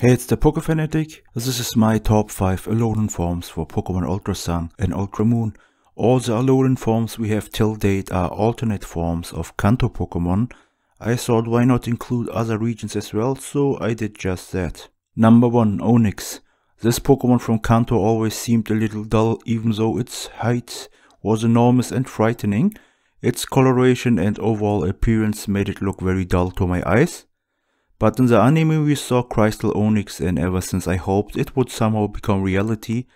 Hey, it's the Pokefanatic. This is my top 5 Alolan forms for Pokemon Ultra Sun and Ultra Moon. All the Alolan forms we have till date are alternate forms of Kanto Pokemon. I thought why not include other regions as well, so I did just that. Number 1 Onyx. This Pokemon from Kanto always seemed a little dull even though its height was enormous and frightening. Its coloration and overall appearance made it look very dull to my eyes. But in the anime we saw Crystal Onyx and ever since I hoped it would somehow become reality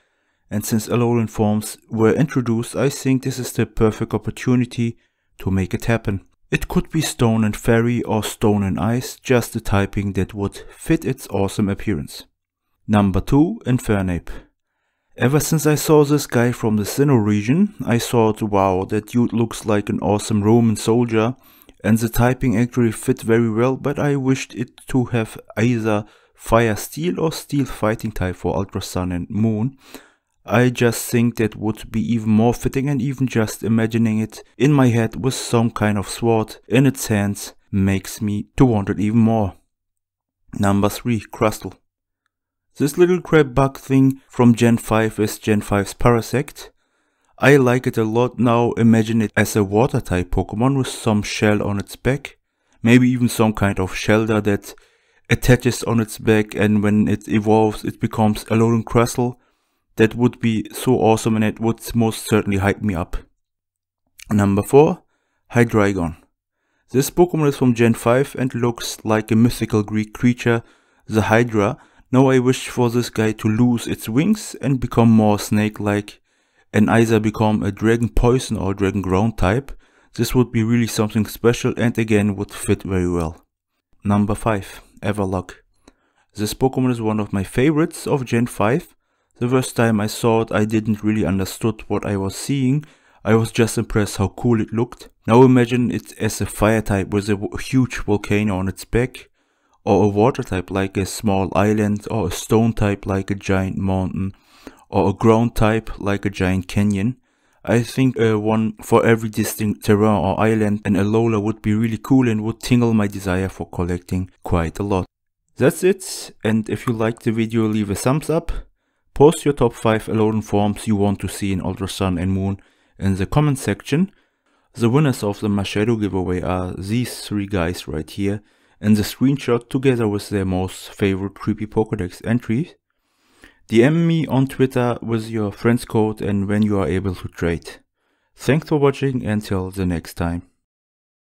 and since Alolan forms were introduced I think this is the perfect opportunity to make it happen. It could be stone and fairy or stone and ice, just the typing that would fit its awesome appearance. Number 2 Infernape Ever since I saw this guy from the Sinnoh region, I thought wow that dude looks like an awesome Roman soldier and the typing actually fit very well but I wished it to have either fire steel or steel fighting type for Ultra Sun and Moon. I just think that would be even more fitting and even just imagining it in my head with some kind of sword in its hands makes me to want it even more. Number 3 Crustle This little crab bug thing from Gen 5 is Gen 5's Parasect I like it a lot now, imagine it as a water type Pokemon with some shell on its back, maybe even some kind of shelter that attaches on its back and when it evolves it becomes a Alolan Crustle. That would be so awesome and it would most certainly hype me up. Number 4. Hydreigon. This Pokemon is from Gen 5 and looks like a mythical Greek creature, the Hydra. Now I wish for this guy to lose its wings and become more snake-like and either become a Dragon Poison or Dragon Ground type, this would be really something special and again would fit very well. Number 5. Everlock. This Pokemon is one of my favorites of Gen 5. The first time I saw it I didn't really understood what I was seeing, I was just impressed how cool it looked. Now imagine it as a fire type with a huge volcano on its back, or a water type like a small island, or a stone type like a giant mountain or a ground type like a giant canyon. I think uh, one for every distinct terrain or island and Alola would be really cool and would tingle my desire for collecting quite a lot. That's it and if you liked the video leave a thumbs up. Post your top 5 Alolan forms you want to see in Ultra Sun and Moon in the comment section. The winners of the Machado giveaway are these three guys right here and the screenshot together with their most favorite creepy Pokedex entries. DM me on Twitter with your friend's code and when you are able to trade. Thanks for watching until the next time.